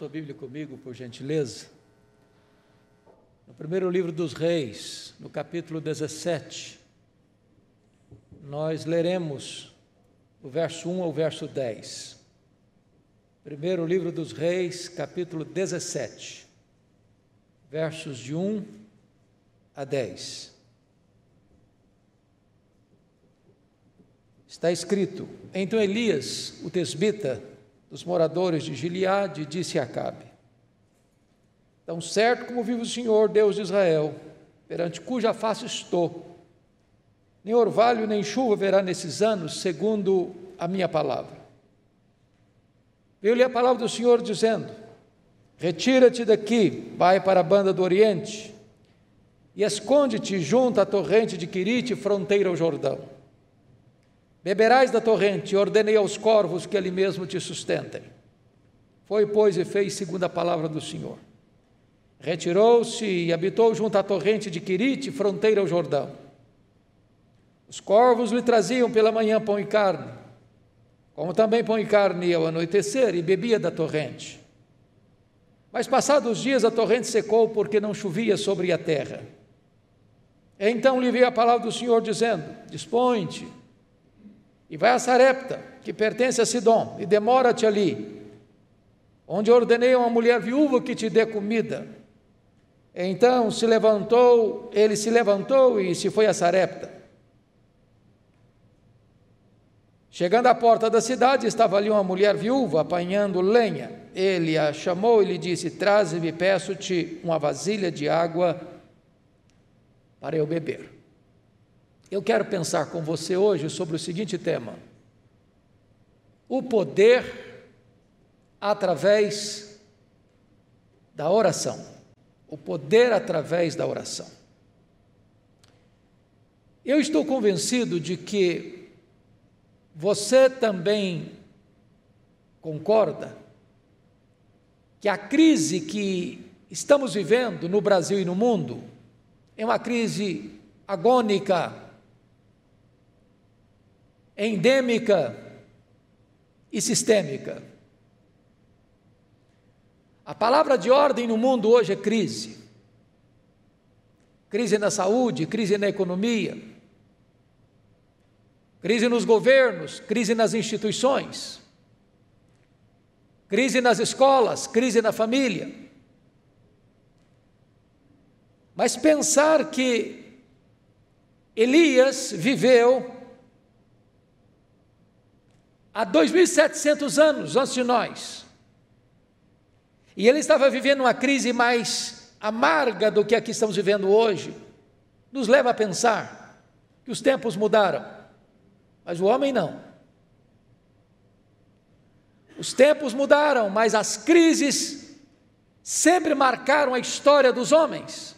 sua Bíblia comigo, por gentileza? No primeiro livro dos Reis, no capítulo 17, nós leremos o verso 1 ao verso 10. Primeiro livro dos Reis, capítulo 17, versos de 1 a 10. Está escrito: Então Elias, o tesbita, dos moradores de Gileade, disse a Acabe: Tão certo como vive o Senhor, Deus de Israel, perante cuja face estou, nem orvalho nem chuva haverá nesses anos, segundo a minha palavra. Veio-lhe a palavra do Senhor dizendo: Retira-te daqui, vai para a banda do Oriente, e esconde-te junto à torrente de Quirite, fronteira ao Jordão. Beberás da torrente, ordenei aos corvos que ali mesmo te sustentem. Foi, pois, e fez segundo a palavra do Senhor. Retirou-se e habitou junto à torrente de Quirite, fronteira ao Jordão. Os corvos lhe traziam pela manhã pão e carne, como também pão e carne ao anoitecer, e bebia da torrente. Mas passados dias a torrente secou, porque não chovia sobre a terra. Então lhe veio a palavra do Senhor, dizendo: Dispõe-te e vai a Sarepta, que pertence a Sidom, e demora-te ali, onde ordenei a uma mulher viúva que te dê comida. Então se levantou, ele se levantou e se foi a Sarepta. Chegando à porta da cidade, estava ali uma mulher viúva apanhando lenha. Ele a chamou e lhe disse: Traze-me, peço-te, uma vasilha de água para eu beber. Eu quero pensar com você hoje sobre o seguinte tema: o poder através da oração. O poder através da oração. Eu estou convencido de que você também concorda que a crise que estamos vivendo no Brasil e no mundo é uma crise agônica, endêmica e sistêmica. A palavra de ordem no mundo hoje é crise. Crise na saúde, crise na economia, crise nos governos, crise nas instituições, crise nas escolas, crise na família. Mas pensar que Elias viveu há 2.700 anos antes de nós. E ele estava vivendo uma crise mais amarga do que a que estamos vivendo hoje. Nos leva a pensar que os tempos mudaram, mas o homem não. Os tempos mudaram, mas as crises sempre marcaram a história dos homens.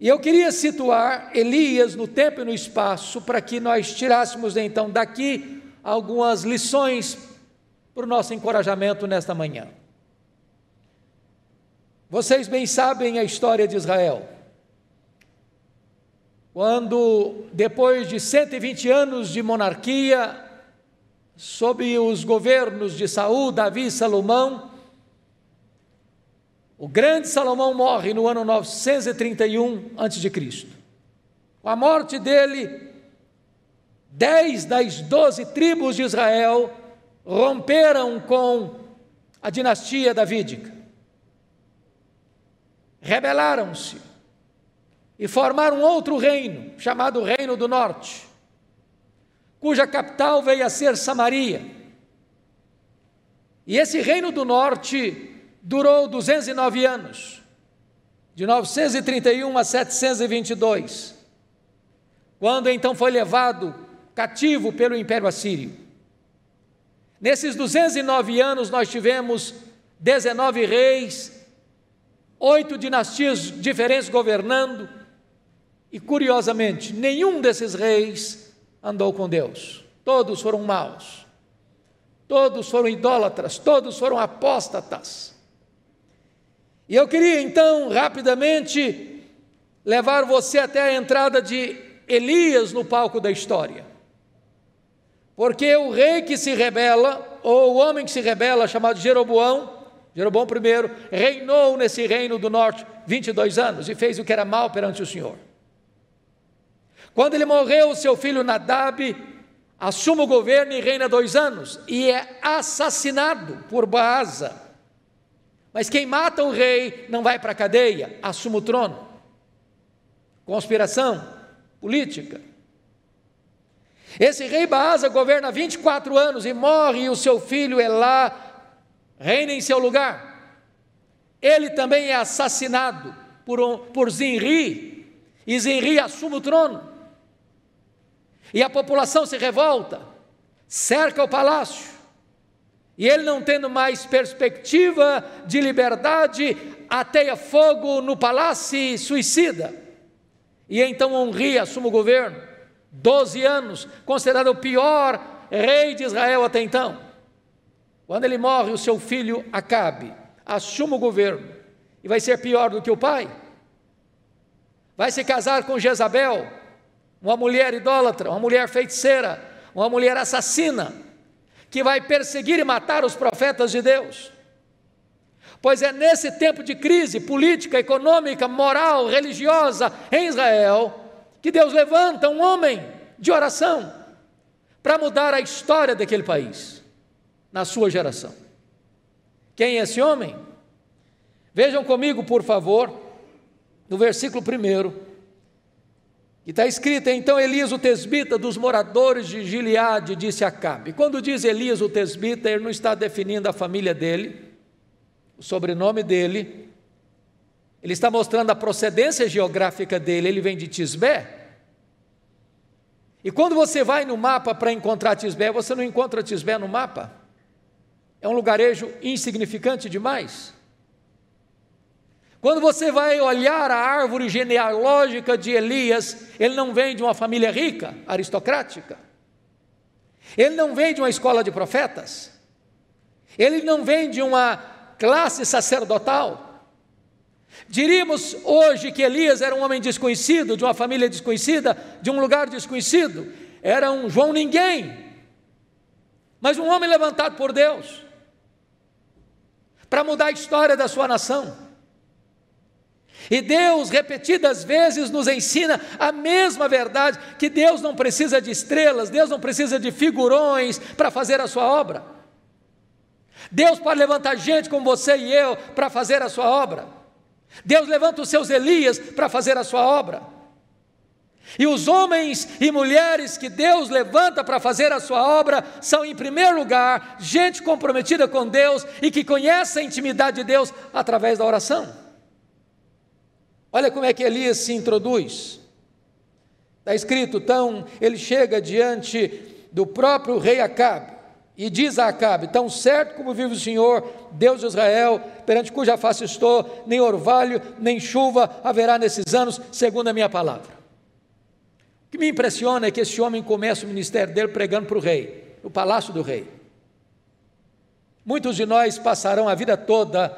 E eu queria situar Elias no tempo e no espaço para que nós tirássemos então daqui algumas lições para o nosso encorajamento nesta manhã. Vocês bem sabem a história de Israel. Quando, depois de 120 anos de monarquia, sob os governos de Saul, Davi e Salomão, o grande Salomão morre no ano 931 a.C. Com a morte dele, dez das doze tribos de Israel romperam com a dinastia davídica. Rebelaram-se e formaram outro reino, chamado Reino do Norte, cuja capital veio a ser Samaria. E esse Reino do Norte durou 209 anos, de 931 a 722, quando então foi levado cativo pelo Império Assírio. Nesses 209 anos, nós tivemos 19 reis, oito dinastias diferentes governando, e curiosamente, nenhum desses reis andou com Deus. Todos foram maus, todos foram idólatras, todos foram apóstatas. E eu queria então, rapidamente, levar você até a entrada de Elias no palco da história. Porque o rei que se rebela, ou o homem que se rebela, chamado Jeroboão, Jeroboão I, reinou nesse reino do norte 22 anos e fez o que era mal perante o Senhor. Quando ele morreu, seu filho Nadab assume o governo e reina dois anos e é assassinado por Baasa mas quem mata o rei não vai para a cadeia, assume o trono. Conspiração política. Esse rei Baasa governa 24 anos e morre, e o seu filho Elá é reina em seu lugar. Ele também é assassinado por, um, por Zinri, e Zinri assume o trono. E a população se revolta, cerca o palácio. E ele, não tendo mais perspectiva de liberdade, ateia fogo no palácio e suicida. E então Honri assume o governo, 12 anos, considerado o pior rei de Israel até então. Quando ele morre, o seu filho Acabe assume o governo e vai ser pior do que o pai. Vai se casar com Jezabel, uma mulher idólatra, uma mulher feiticeira, uma mulher assassina que vai perseguir e matar os profetas de Deus. Pois é nesse tempo de crise política, econômica, moral, religiosa em Israel, que Deus levanta um homem de oração para mudar a história daquele país, na sua geração. Quem é esse homem? Vejam comigo, por favor, no versículo 1 e está escrito, então Elias o tesbita dos moradores de Gileade disse a Acabe. Quando diz Elias o tesbita, ele não está definindo a família dele, o sobrenome dele, ele está mostrando a procedência geográfica dele, ele vem de Tisbé. E quando você vai no mapa para encontrar Tisbé, você não encontra Tisbé no mapa. É um lugarejo insignificante demais. Quando você vai olhar a árvore genealógica de Elias, ele não vem de uma família rica, aristocrática. Ele não vem de uma escola de profetas. Ele não vem de uma classe sacerdotal. Diríamos hoje que Elias era um homem desconhecido, de uma família desconhecida, de um lugar desconhecido. Era um João ninguém, mas um homem levantado por Deus para mudar a história da sua nação e Deus, repetidas vezes, nos ensina a mesma verdade: que Deus não precisa de estrelas, Deus não precisa de figurões para fazer a sua obra. Deus pode levantar gente como você e eu para fazer a sua obra. Deus levanta os seus Elias para fazer a sua obra. E os homens e mulheres que Deus levanta para fazer a sua obra são, em primeiro lugar, gente comprometida com Deus e que conhece a intimidade de Deus através da oração. Olha como é que Elias se introduz. Está escrito: então ele chega diante do próprio rei Acabe e diz a Acabe: Tão certo como vive o Senhor, Deus de Israel, perante cuja face estou, nem orvalho, nem chuva haverá nesses anos, segundo a minha palavra. O que me impressiona é que esse homem começa o ministério dele pregando para o rei, no palácio do rei. Muitos de nós passarão a vida toda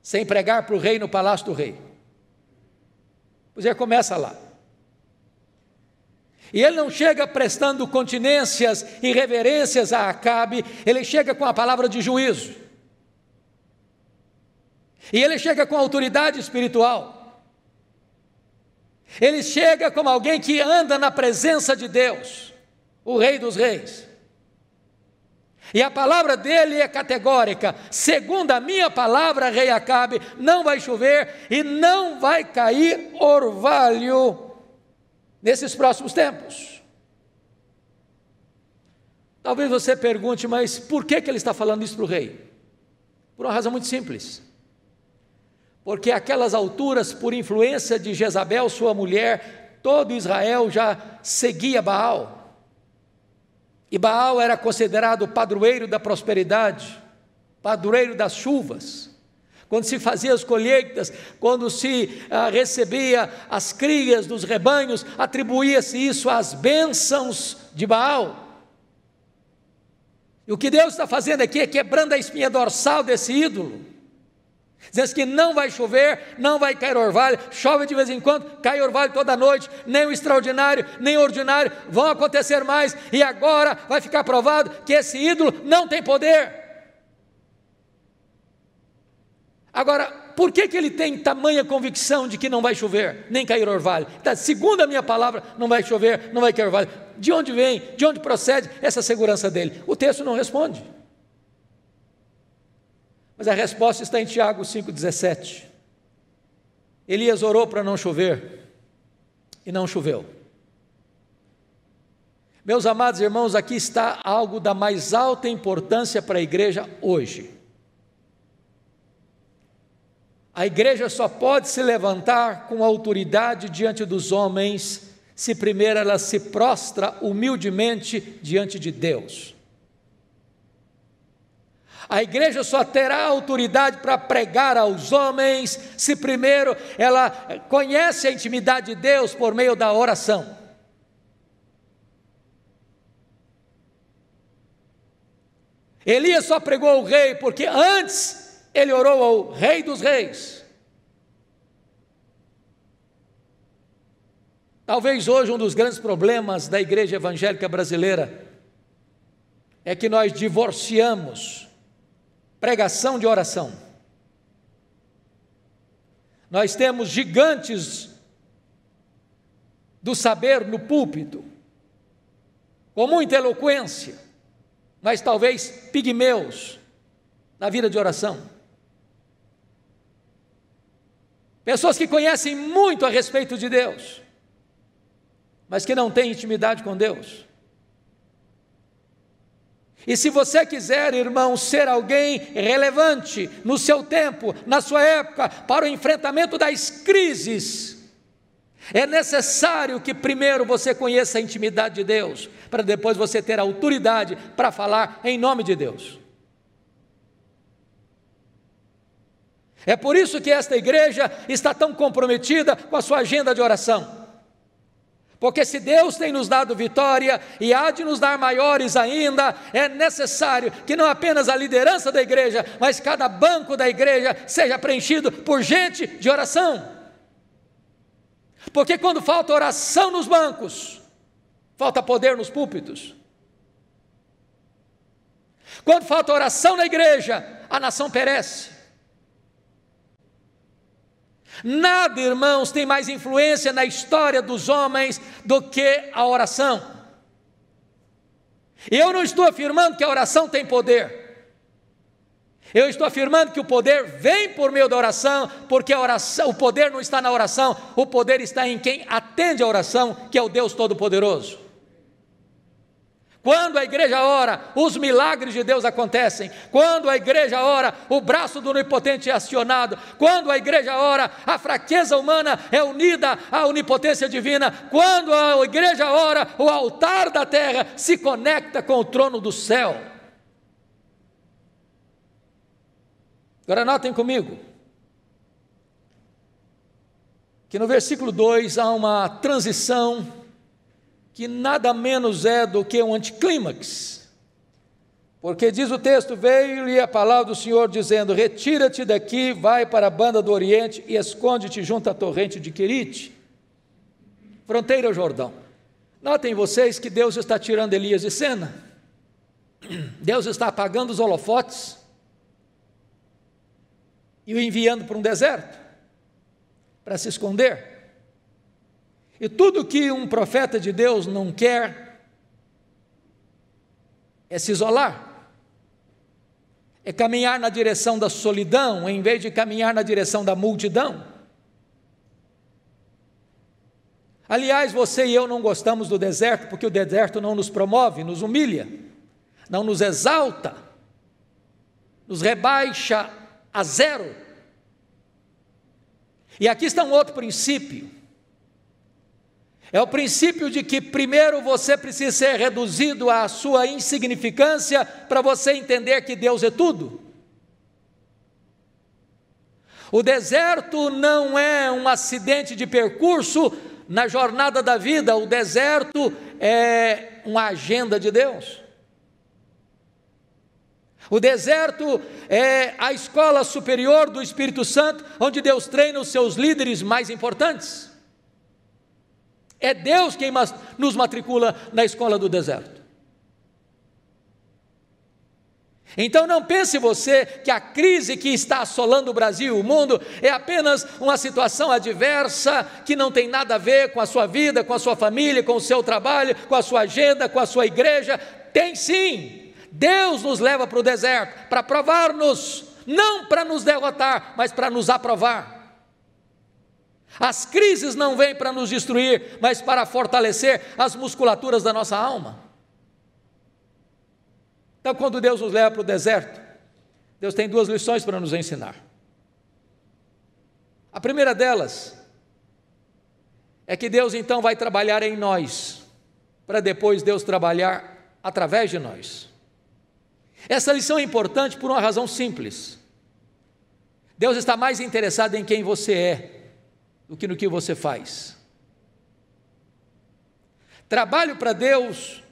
sem pregar para o rei no palácio do rei já é, começa lá. E ele não chega prestando continências e reverências a Acabe, ele chega com a palavra de juízo. E ele chega com autoridade espiritual. Ele chega como alguém que anda na presença de Deus, o Rei dos Reis. E a palavra dele é categórica. Segundo a minha palavra, rei Acabe, não vai chover e não vai cair orvalho nesses próximos tempos. Talvez você pergunte, mas por que, que ele está falando isso para o rei? Por uma razão muito simples. Porque aquelas alturas, por influência de Jezabel, sua mulher, todo Israel já seguia Baal. E Baal era considerado o padroeiro da prosperidade, padroeiro das chuvas. Quando se fazia as colheitas, quando se ah, recebia as crias dos rebanhos, atribuía-se isso às bênçãos de Baal. E o que Deus está fazendo aqui é quebrando a espinha dorsal desse ídolo Dizendo que não vai chover, não vai cair orvalho, chove de vez em quando, cai orvalho toda noite, nem o extraordinário, nem o ordinário vão acontecer mais, e agora vai ficar provado que esse ídolo não tem poder. Agora, por que, que ele tem tamanha convicção de que não vai chover, nem cair orvalho? Tá, segundo a minha palavra, não vai chover, não vai cair orvalho. De onde vem, de onde procede essa segurança dele? O texto não responde. Mas a resposta está em Tiago 5,17. Elias orou para não chover e não choveu. Meus amados irmãos, aqui está algo da mais alta importância para a igreja hoje. A igreja só pode se levantar com autoridade diante dos homens se primeiro ela se prostra humildemente diante de Deus. A igreja só terá autoridade para pregar aos homens se primeiro ela conhece a intimidade de Deus por meio da oração. Elias só pregou ao rei porque antes ele orou ao rei dos reis. Talvez hoje um dos grandes problemas da igreja evangélica brasileira é que nós divorciamos pregação de oração. Nós temos gigantes do saber no púlpito, com muita eloquência, mas talvez pigmeus na vida de oração. Pessoas que conhecem muito a respeito de Deus, mas que não têm intimidade com Deus. E se você quiser, irmão, ser alguém relevante no seu tempo, na sua época, para o enfrentamento das crises, é necessário que primeiro você conheça a intimidade de Deus, para depois você ter autoridade para falar em nome de Deus. É por isso que esta igreja está tão comprometida com a sua agenda de oração. Porque se Deus tem nos dado vitória e há de nos dar maiores ainda, é necessário que não apenas a liderança da igreja, mas cada banco da igreja seja preenchido por gente de oração. Porque quando falta oração nos bancos, falta poder nos púlpitos. Quando falta oração na igreja, a nação perece. Nada, irmãos, tem mais influência na história dos homens do que a oração. Eu não estou afirmando que a oração tem poder. Eu estou afirmando que o poder vem por meio da oração, porque oração, o poder não está na oração, o poder está em quem atende a oração, que é o Deus Todo-Poderoso. Quando a igreja ora, os milagres de Deus acontecem. Quando a igreja ora, o braço do onipotente é acionado. Quando a igreja ora, a fraqueza humana é unida à onipotência divina. Quando a igreja ora, o altar da terra se conecta com o trono do céu. Agora notem comigo que no versículo 2 há uma transição que nada menos é do que um anticlímax. Porque diz o texto: Veio-lhe a palavra do Senhor dizendo: Retira-te daqui, vai para a banda do Oriente e esconde-te junto à torrente de Querite, fronteira ao Jordão. Notem vocês que Deus está tirando Elias de cena, Deus está apagando os holofotes e o enviando para um deserto para se esconder. E tudo que um profeta de Deus não quer é se isolar, é caminhar na direção da solidão, em vez de caminhar na direção da multidão. Aliás, você e eu não gostamos do deserto porque o deserto não nos promove, nos humilha, não nos exalta, nos rebaixa a zero. E aqui está um outro princípio é o princípio de que primeiro você precisa ser reduzido à sua insignificância para você entender que Deus é tudo. O deserto não é um acidente de percurso na jornada da vida, o deserto é uma agenda de Deus. O deserto é a escola superior do Espírito Santo, onde Deus treina os seus líderes mais importantes. É Deus quem nos matricula na escola do deserto. Então não pense você que a crise que está assolando o Brasil e o mundo é apenas uma situação adversa que não tem nada a ver com a sua vida, com a sua família, com o seu trabalho, com a sua agenda, com a sua igreja. Tem sim. Deus nos leva para o deserto para provar-nos, não para nos derrotar, mas para nos aprovar. As crises não vêm para nos destruir, mas para fortalecer as musculaturas da nossa alma. Então, quando Deus nos leva para o deserto, Deus tem duas lições para nos ensinar. A primeira delas é que Deus então vai trabalhar em nós, para depois Deus trabalhar através de nós. Essa lição é importante por uma razão simples. Deus está mais interessado em quem você é do que no que você faz. Trabalho para Deus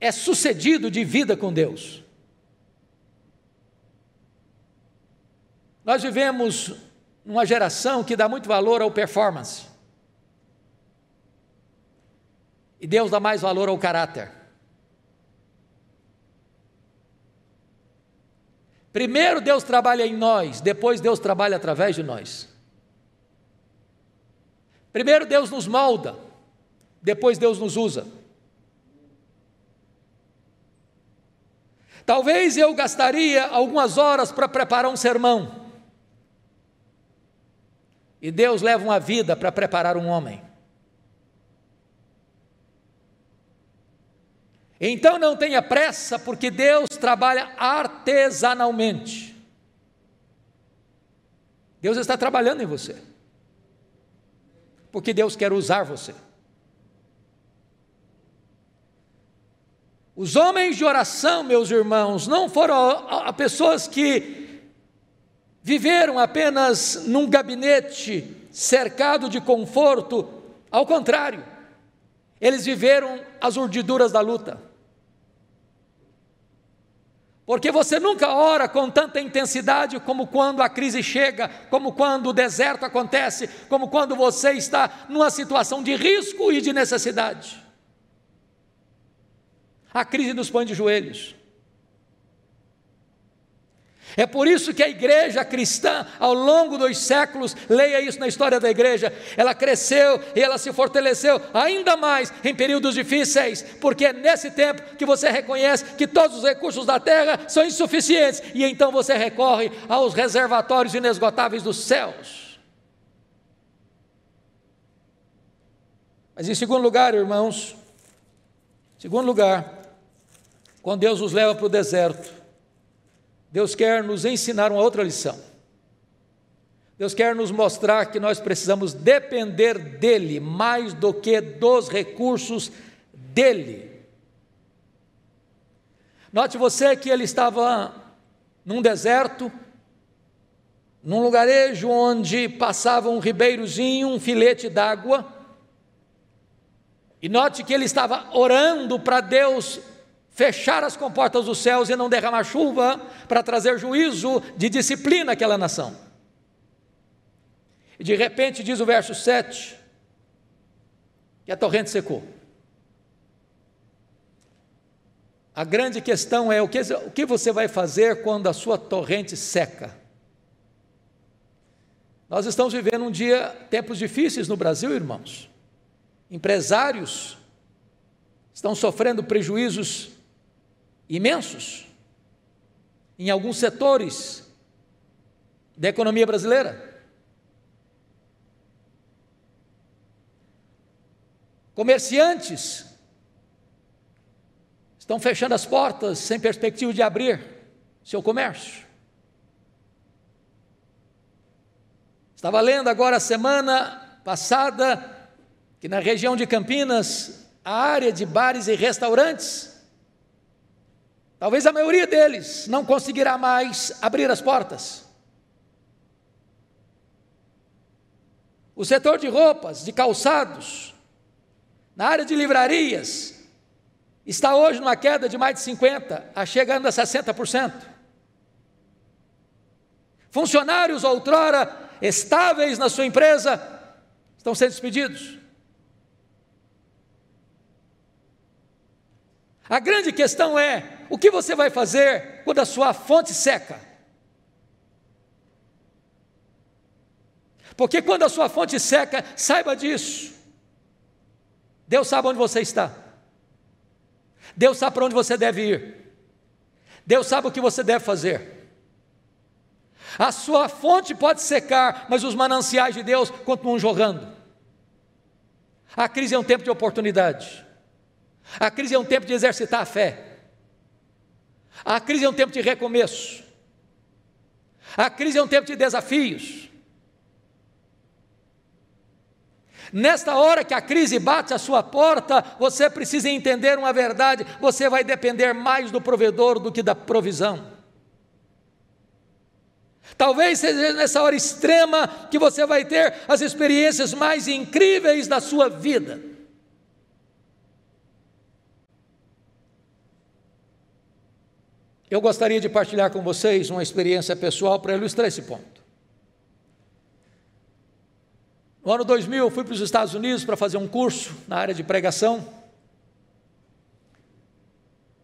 é sucedido de vida com Deus. Nós vivemos numa geração que dá muito valor ao performance. E Deus dá mais valor ao caráter. Primeiro Deus trabalha em nós, depois Deus trabalha através de nós. Primeiro Deus nos molda, depois Deus nos usa. Talvez eu gastaria algumas horas para preparar um sermão. E Deus leva uma vida para preparar um homem. Então não tenha pressa, porque Deus trabalha artesanalmente. Deus está trabalhando em você. Porque Deus quer usar você. Os homens de oração, meus irmãos, não foram a, a pessoas que viveram apenas num gabinete cercado de conforto, ao contrário, eles viveram as urdiduras da luta. Porque você nunca ora com tanta intensidade como quando a crise chega, como quando o deserto acontece, como quando você está numa situação de risco e de necessidade. A crise nos põe de joelhos. É por isso que a igreja cristã, ao longo dos séculos, leia isso na história da igreja, ela cresceu e ela se fortaleceu ainda mais em períodos difíceis, porque é nesse tempo que você reconhece que todos os recursos da terra são insuficientes e então você recorre aos reservatórios inesgotáveis dos céus. Mas em segundo lugar, irmãos, segundo lugar, quando Deus os leva para o deserto, Deus quer nos ensinar uma outra lição. Deus quer nos mostrar que nós precisamos depender dEle mais do que dos recursos dEle. Note você que ele estava num deserto, num lugarejo onde passava um ribeirozinho, um filete d'água. E note que ele estava orando para Deus fechar as comportas dos céus e não derramar chuva para trazer juízo de disciplina àquela nação. E de repente, diz o verso 7, que a torrente secou. A grande questão é o que, o que você vai fazer quando a sua torrente seca? Nós estamos vivendo um dia, tempos difíceis no Brasil, irmãos. Empresários estão sofrendo prejuízos imensos em alguns setores da economia brasileira. Comerciantes estão fechando as portas sem perspectiva de abrir seu comércio. Estava lendo agora a semana passada que na região de Campinas, a área de bares e restaurantes Talvez a maioria deles não conseguirá mais abrir as portas. O setor de roupas, de calçados, na área de livrarias, está hoje numa queda de mais de 50% a chegando a 60%. Funcionários outrora estáveis na sua empresa estão sendo despedidos. A grande questão é o que você vai fazer quando a sua fonte seca? Porque quando a sua fonte seca, saiba disso. Deus sabe onde você está. Deus sabe para onde você deve ir. Deus sabe o que você deve fazer. A sua fonte pode secar, mas os mananciais de Deus continuam jorrando. A crise é um tempo de oportunidade. A crise é um tempo de exercitar a fé. A crise é um tempo de recomeço. A crise é um tempo de desafios. Nesta hora que a crise bate a sua porta, você precisa entender uma verdade: você vai depender mais do provedor do que da provisão. Talvez seja nessa hora extrema que você vai ter as experiências mais incríveis da sua vida. Eu gostaria de partilhar com vocês uma experiência pessoal para ilustrar esse ponto. No ano 2000, eu fui para os Estados Unidos para fazer um curso na área de pregação.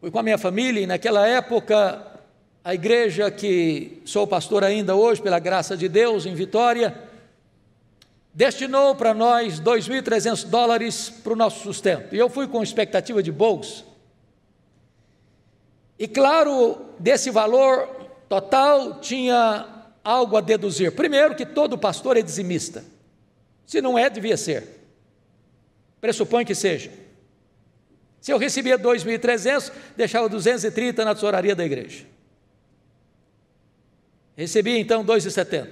Fui com a minha família e, naquela época, a igreja que sou pastor ainda hoje, pela graça de Deus, em Vitória, destinou para nós 2.300 dólares para o nosso sustento. E eu fui com expectativa de bolsa e claro, desse valor total tinha algo a deduzir. Primeiro, que todo pastor é dizimista. Se não é, devia ser. Pressupõe que seja. Se eu recebia 2.300, deixava 230 na tesouraria da igreja. Recebia então 2,70.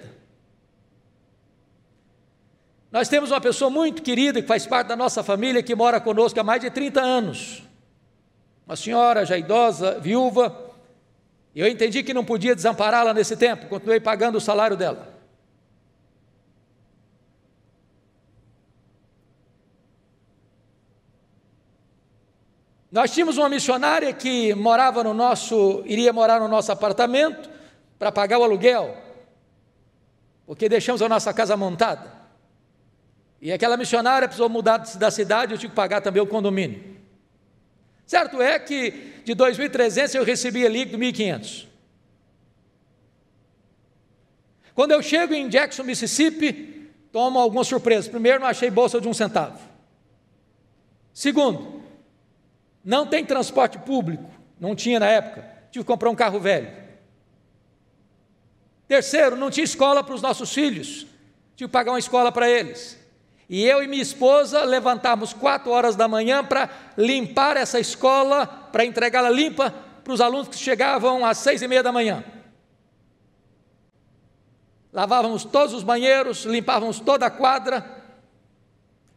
Nós temos uma pessoa muito querida que faz parte da nossa família, que mora conosco há mais de 30 anos uma senhora já idosa, viúva, e eu entendi que não podia desampará-la nesse tempo, continuei pagando o salário dela. Nós tínhamos uma missionária que morava no nosso, iria morar no nosso apartamento para pagar o aluguel, porque deixamos a nossa casa montada. E aquela missionária precisou mudar da cidade, eu tive que pagar também o condomínio. Certo é que de 2.300 eu recebia ali 1.500. Quando eu chego em Jackson, Mississippi, tomo algumas surpresas. Primeiro, não achei bolsa de um centavo. Segundo, não tem transporte público. Não tinha na época. Tive que comprar um carro velho. Terceiro, não tinha escola para os nossos filhos. Tive que pagar uma escola para eles e eu e minha esposa levantarmos quatro horas da manhã para limpar essa escola, para entregá-la limpa para os alunos que chegavam às seis e meia da manhã. Lavávamos todos os banheiros, limpávamos toda a quadra,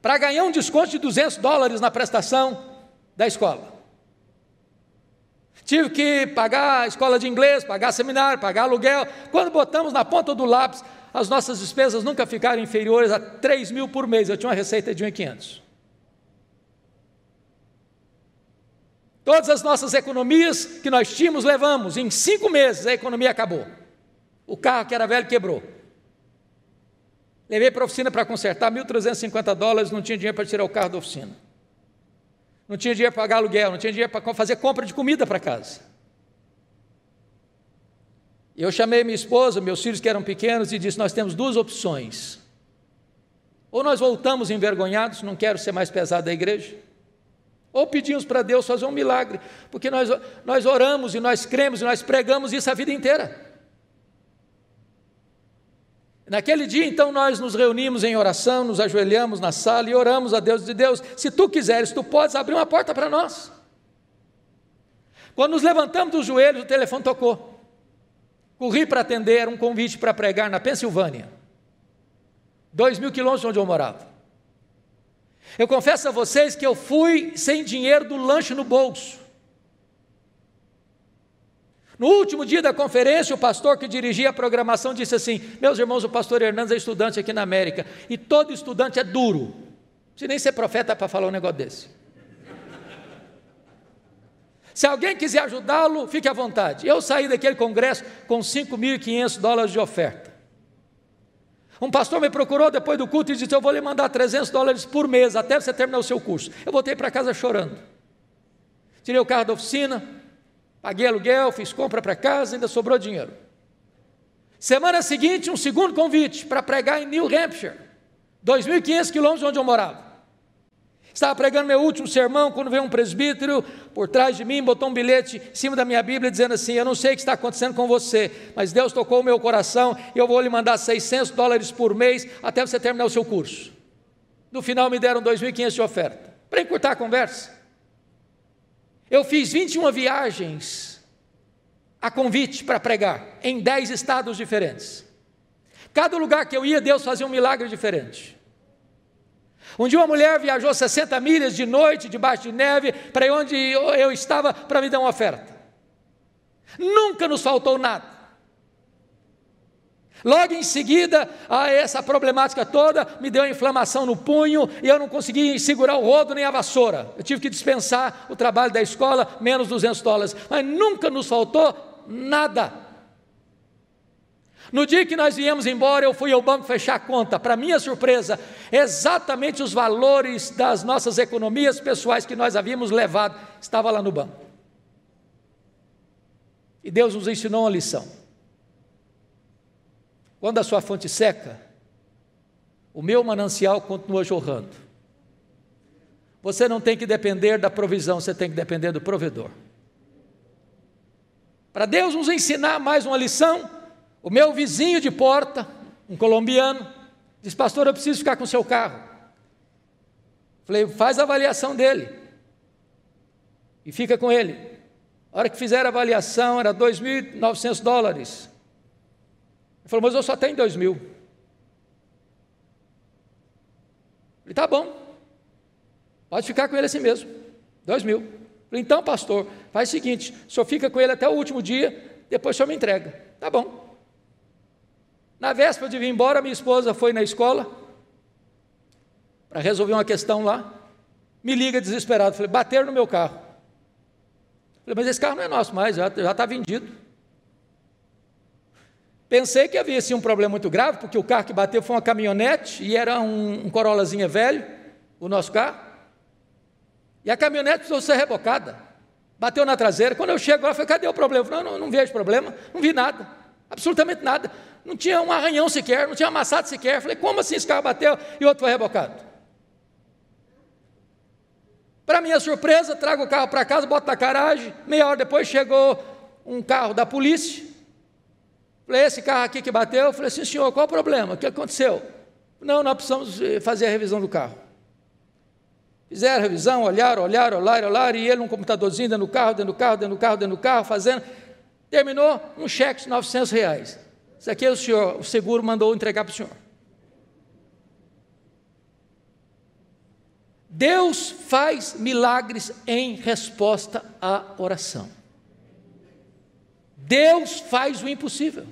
para ganhar um desconto de 200 dólares na prestação da escola. Tive que pagar a escola de inglês, pagar seminário, pagar aluguel. Quando botamos na ponta do lápis as nossas despesas nunca ficaram inferiores a 3 mil por mês. Eu tinha uma receita de 1.500. Todas as nossas economias que nós tínhamos, levamos. Em cinco meses a economia acabou. O carro que era velho quebrou. Levei para a oficina para consertar, 1.350 dólares, não tinha dinheiro para tirar o carro da oficina. Não tinha dinheiro para pagar aluguel, não tinha dinheiro para fazer compra de comida para casa. Eu chamei minha esposa, meus filhos que eram pequenos, e disse: Nós temos duas opções. Ou nós voltamos envergonhados, não quero ser mais pesado da igreja. Ou pedimos para Deus fazer um milagre, porque nós, nós oramos e nós cremos e nós pregamos isso a vida inteira. Naquele dia, então, nós nos reunimos em oração, nos ajoelhamos na sala e oramos a Deus de Deus, se tu quiseres, tu podes abrir uma porta para nós. Quando nos levantamos dos joelhos, o telefone tocou. Corri para atender, um convite para pregar na Pensilvânia, dois mil quilômetros de onde eu morava. Eu confesso a vocês que eu fui sem dinheiro do lanche no bolso. No último dia da conferência, o pastor que dirigia a programação disse assim: Meus irmãos, o pastor Hernandes é estudante aqui na América, e todo estudante é duro. Não precisa nem ser profeta para falar um negócio desse. Se alguém quiser ajudá-lo, fique à vontade. Eu saí daquele congresso com 5.500 dólares de oferta. Um pastor me procurou depois do culto e disse: Eu vou lhe mandar 300 dólares por mês até você terminar o seu curso. Eu voltei para casa chorando. Tirei o carro da oficina, paguei aluguel, fiz compra para casa, ainda sobrou dinheiro. Semana seguinte, um segundo convite para pregar em New Hampshire, 2.500 quilômetros de onde eu morava. Estava pregando meu último sermão quando veio um presbítero por trás de mim, botou um bilhete em cima da minha Bíblia dizendo assim: Eu não sei o que está acontecendo com você, mas Deus tocou o meu coração e eu vou lhe mandar 600 dólares por mês até você terminar o seu curso. No final me deram 2.500 de oferta. Para encurtar a conversa, eu fiz 21 viagens a convite para pregar em 10 estados diferentes. Cada lugar que eu ia, Deus fazia um milagre diferente. Um dia uma mulher viajou 60 milhas de noite, debaixo de neve, para onde eu estava para me dar uma oferta. Nunca nos faltou nada. Logo em seguida a essa problemática toda, me deu inflamação no punho e eu não consegui segurar o rodo nem a vassoura. Eu tive que dispensar o trabalho da escola, menos 200 dólares. Mas nunca nos faltou nada. No dia que nós viemos embora, eu fui ao banco fechar a conta. Para minha surpresa, exatamente os valores das nossas economias pessoais que nós havíamos levado estava lá no banco. E Deus nos ensinou uma lição. Quando a sua fonte seca, o meu manancial continua jorrando. Você não tem que depender da provisão, você tem que depender do provedor. Para Deus nos ensinar mais uma lição, o meu vizinho de porta, um colombiano, disse: Pastor, eu preciso ficar com o seu carro. Falei: Faz a avaliação dele e fica com ele. A hora que fizeram a avaliação era 2.900 dólares. Ele falou: Mas eu só tenho 2.000. Ele tá bom, pode ficar com ele assim mesmo, dois mil. Falei, então, pastor, faz o seguinte: o senhor fica com ele até o último dia, depois o senhor me entrega. Tá bom. Na véspera de vir embora, minha esposa foi na escola para resolver uma questão lá. Me liga desesperado. Falei, bateram no meu carro. Falei, mas esse carro não é nosso mais, já está vendido. Pensei que havia sim um problema muito grave, porque o carro que bateu foi uma caminhonete e era um, um Corollazinha velho, o nosso carro. E a caminhonete precisou ser rebocada. Bateu na traseira. Quando eu chego lá, falei, cadê o problema? Eu falei, não, não, não vejo problema, não vi nada. Absolutamente nada. Não tinha um arranhão sequer, não tinha amassado sequer. Falei, como assim esse carro bateu e outro foi rebocado? Para minha surpresa, trago o carro para casa, boto na garagem. Meia hora depois chegou um carro da polícia. Falei, esse carro aqui que bateu? Falei, assim senhor, qual o problema? O que aconteceu? Não, nós precisamos eh, fazer a revisão do carro. Fizeram a revisão, olharam, olharam, olharam, olharam, e ele, um computadorzinho dentro do carro, dentro do carro, dentro do carro, dentro do carro, fazendo. Terminou um cheque de 900 reais. Isso aqui é o senhor, o seguro mandou entregar para o senhor. Deus faz milagres em resposta à oração. Deus faz o impossível.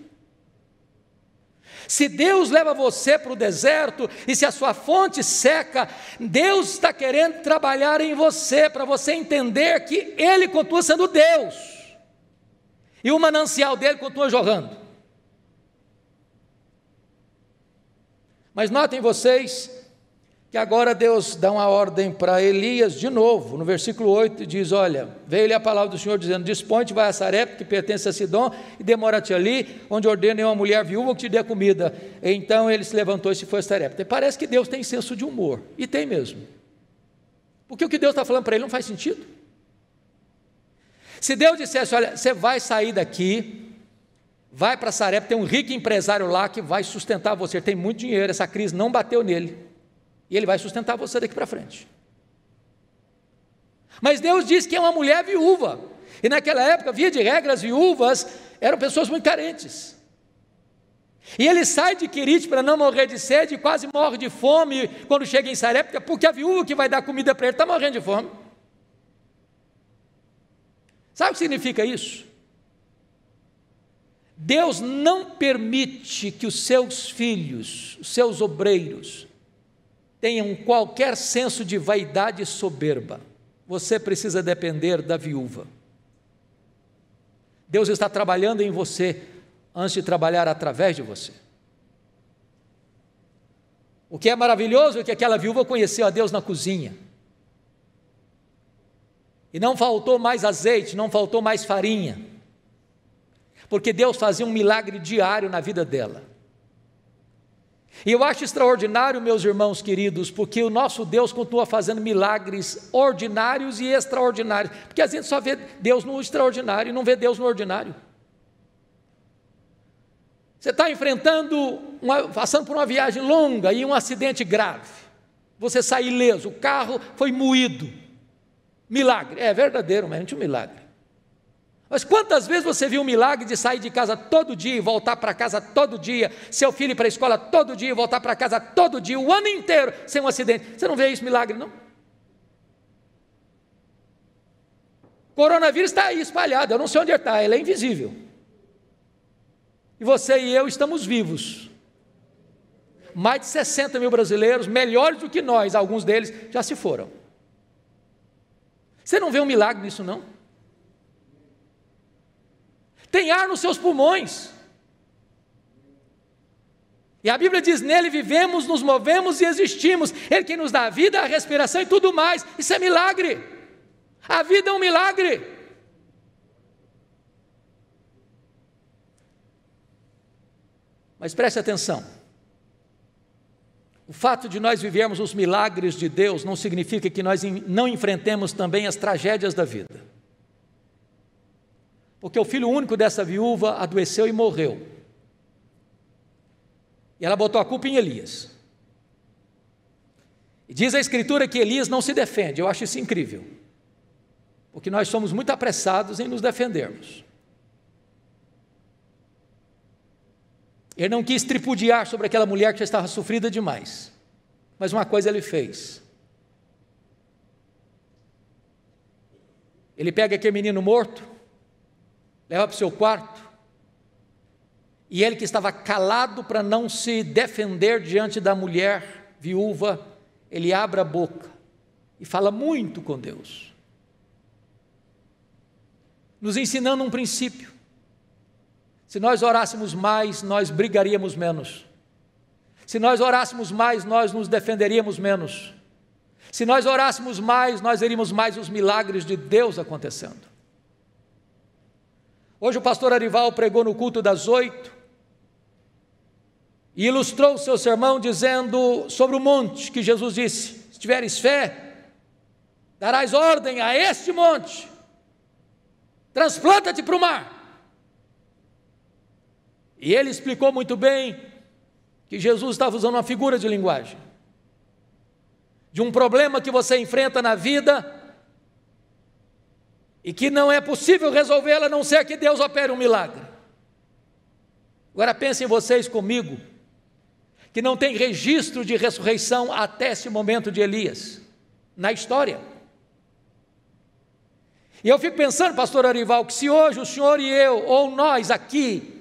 Se Deus leva você para o deserto e se a sua fonte seca, Deus está querendo trabalhar em você para você entender que Ele continua sendo Deus. E o manancial dele continua jorrando. Mas notem vocês que agora Deus dá uma ordem para Elias de novo, no versículo 8 diz, olha, veio-lhe a palavra do Senhor dizendo, dispõe-te, vai a Sarepta, que pertence a Sidom, e demora-te ali, onde ordene uma mulher viúva que te dê comida, e então ele se levantou e se foi a Sarepta, parece que Deus tem senso de humor, e tem mesmo, porque o que Deus está falando para ele não faz sentido, se Deus dissesse: Olha, você vai sair daqui, vai para Sarepta, tem um rico empresário lá que vai sustentar você, tem muito dinheiro, essa crise não bateu nele, e ele vai sustentar você daqui para frente. Mas Deus disse que é uma mulher viúva, e naquela época, via de regras viúvas eram pessoas muito carentes. E ele sai de Quirite para não morrer de sede, e quase morre de fome quando chega em Sarepta, porque a viúva que vai dar comida para ele está morrendo de fome. Sabe o que significa isso? Deus não permite que os seus filhos, os seus obreiros, tenham qualquer senso de vaidade soberba. Você precisa depender da viúva. Deus está trabalhando em você antes de trabalhar através de você. O que é maravilhoso é que aquela viúva conheceu a Deus na cozinha. E não faltou mais azeite, não faltou mais farinha, porque Deus fazia um milagre diário na vida dela. E eu acho extraordinário, meus irmãos queridos, porque o nosso Deus continua fazendo milagres ordinários e extraordinários, porque a gente só vê Deus no extraordinário e não vê Deus no ordinário. Você está enfrentando, uma, passando por uma viagem longa e um acidente grave. Você sai ileso, o carro foi moído, Milagre, é verdadeiro, mas um milagre. Mas quantas vezes você viu o milagre de sair de casa todo dia e voltar para casa todo dia, seu filho ir para a escola todo dia e voltar para casa todo dia, o ano inteiro, sem um acidente? Você não vê isso milagre, não? Coronavírus está aí espalhado, eu não sei onde está, ele é invisível. E você e eu estamos vivos. Mais de 60 mil brasileiros, melhores do que nós, alguns deles já se foram. Você não vê um milagre nisso, não? Tem ar nos seus pulmões. E a Bíblia diz: nele vivemos, nos movemos e existimos. Ele que nos dá a vida, a respiração e tudo mais. Isso é milagre. A vida é um milagre. Mas preste atenção. O fato de nós vivermos os milagres de Deus não significa que nós não enfrentemos também as tragédias da vida. Porque o filho único dessa viúva adoeceu e morreu. E ela botou a culpa em Elias. E diz a Escritura que Elias não se defende. Eu acho isso incrível. Porque nós somos muito apressados em nos defendermos. Ele não quis tripudiar sobre aquela mulher que já estava sofrida demais. Mas uma coisa ele fez. Ele pega aquele menino morto, leva para o seu quarto, e ele que estava calado para não se defender diante da mulher viúva, ele abre a boca e fala muito com Deus, nos ensinando um princípio. Se nós orássemos mais, nós brigaríamos menos. Se nós orássemos mais, nós nos defenderíamos menos. Se nós orássemos mais, nós veríamos mais os milagres de Deus acontecendo. Hoje o pastor Arival pregou no culto das oito e ilustrou o seu sermão dizendo sobre o monte que Jesus disse: Se tiveres fé, darás ordem a este monte, transplanta-te para o mar e ele explicou muito bem que Jesus estava usando uma figura de linguagem. De um problema que você enfrenta na vida e que não é possível resolvê-la a não ser que Deus opere um milagre. Agora pensem vocês comigo, que não tem registro de ressurreição até esse momento de Elias, na história. E eu fico pensando, pastor Arival, que se hoje o senhor e eu, ou nós aqui,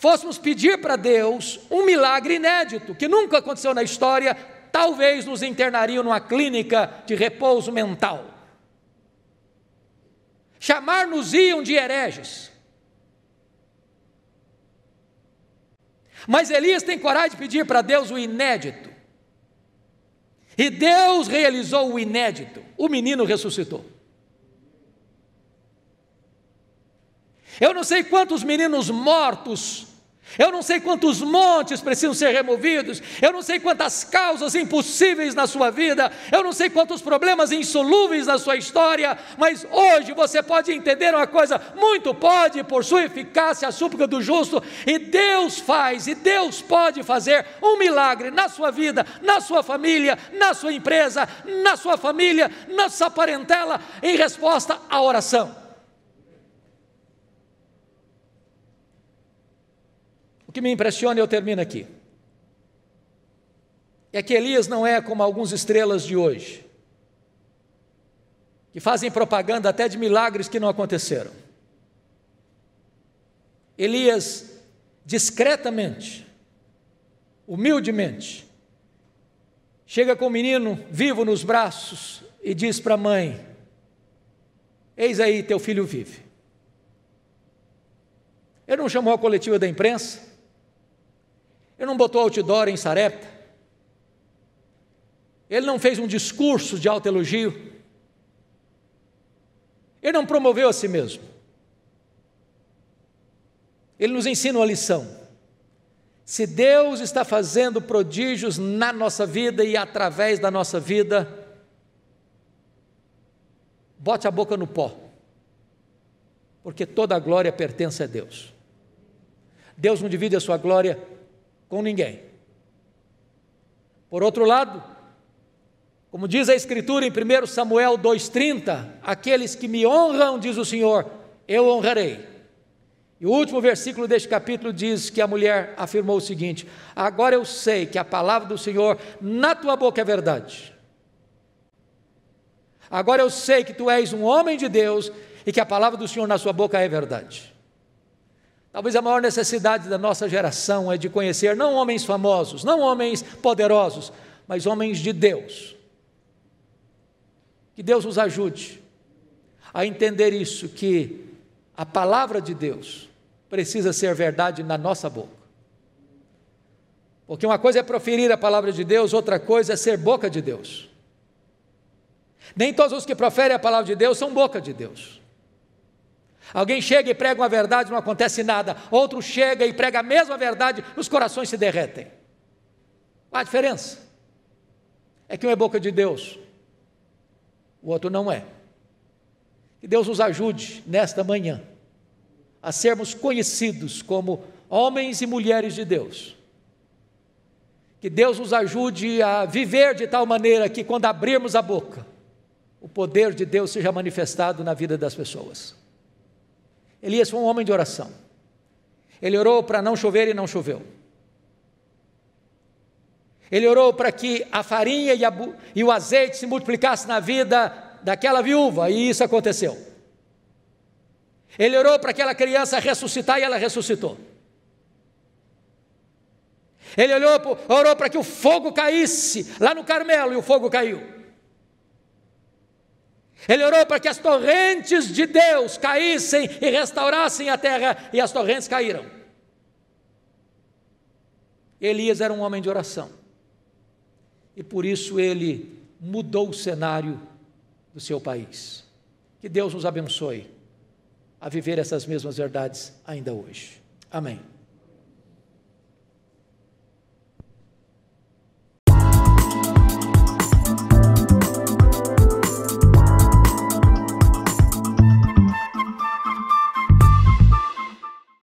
fôssemos pedir para Deus um milagre inédito, que nunca aconteceu na história, talvez nos internariam numa clínica de repouso mental. Chamar-nos-iam de hereges. Mas Elias tem coragem de pedir para Deus o inédito. E Deus realizou o inédito: o menino ressuscitou. Eu não sei quantos meninos mortos eu não sei quantos montes precisam ser removidos, eu não sei quantas causas impossíveis na sua vida, eu não sei quantos problemas insolúveis na sua história, mas hoje você pode entender uma coisa: muito pode, por sua eficácia, a súplica do justo, e Deus faz, e Deus pode fazer um milagre na sua vida, na sua família, na sua empresa, na sua família, na sua parentela, em resposta à oração. O que me impressiona, e eu termino aqui, é que Elias não é como alguns estrelas de hoje, que fazem propaganda até de milagres que não aconteceram. Elias, discretamente, humildemente, chega com o menino vivo nos braços e diz para a mãe: Eis aí, teu filho vive. Ele não chamou a coletiva da imprensa, ele não botou outdoor em Sarepta. Ele não fez um discurso de alto elogio. Ele não promoveu a si mesmo. Ele nos ensina uma lição. Se Deus está fazendo prodígios na nossa vida e através da nossa vida, bote a boca no pó, porque toda a glória pertence a Deus. Deus não divide a sua glória com ninguém. Por outro lado, como diz a Escritura em 1 Samuel 2,30, aqueles que me honram, diz o Senhor, eu honrarei. E o último versículo deste capítulo diz que a mulher afirmou o seguinte: Agora eu sei que a palavra do Senhor na tua boca é verdade. Agora eu sei que tu és um homem de Deus e que a palavra do Senhor na sua boca é verdade. Talvez a maior necessidade da nossa geração é de conhecer não homens famosos, não homens poderosos, mas homens de Deus. Que Deus nos ajude a entender isso, que a palavra de Deus precisa ser verdade na nossa boca. Porque uma coisa é proferir a palavra de Deus, outra coisa é ser boca de Deus. Nem todos os que proferem a palavra de Deus são boca de Deus. Alguém chega e prega uma verdade, não acontece nada. Outro chega e prega a mesma verdade, os corações se derretem. Qual a diferença? É que um é boca de Deus, o outro não é. Que Deus nos ajude nesta manhã a sermos conhecidos como homens e mulheres de Deus. Que Deus nos ajude a viver de tal maneira que quando abrirmos a boca, o poder de Deus seja manifestado na vida das pessoas. Elias foi um homem de oração. Ele orou para não chover e não choveu. Ele orou para que a farinha e, a, e o azeite se multiplicassem na vida daquela viúva, e isso aconteceu. Ele orou para aquela criança ressuscitar e ela ressuscitou. Ele olhou, orou para que o fogo caísse lá no Carmelo e o fogo caiu. Ele orou para que as torrentes de Deus caíssem e restaurassem a terra, e as torrentes caíram. Elias era um homem de oração, e por isso ele mudou o cenário do seu país. Que Deus nos abençoe a viver essas mesmas verdades ainda hoje. Amém.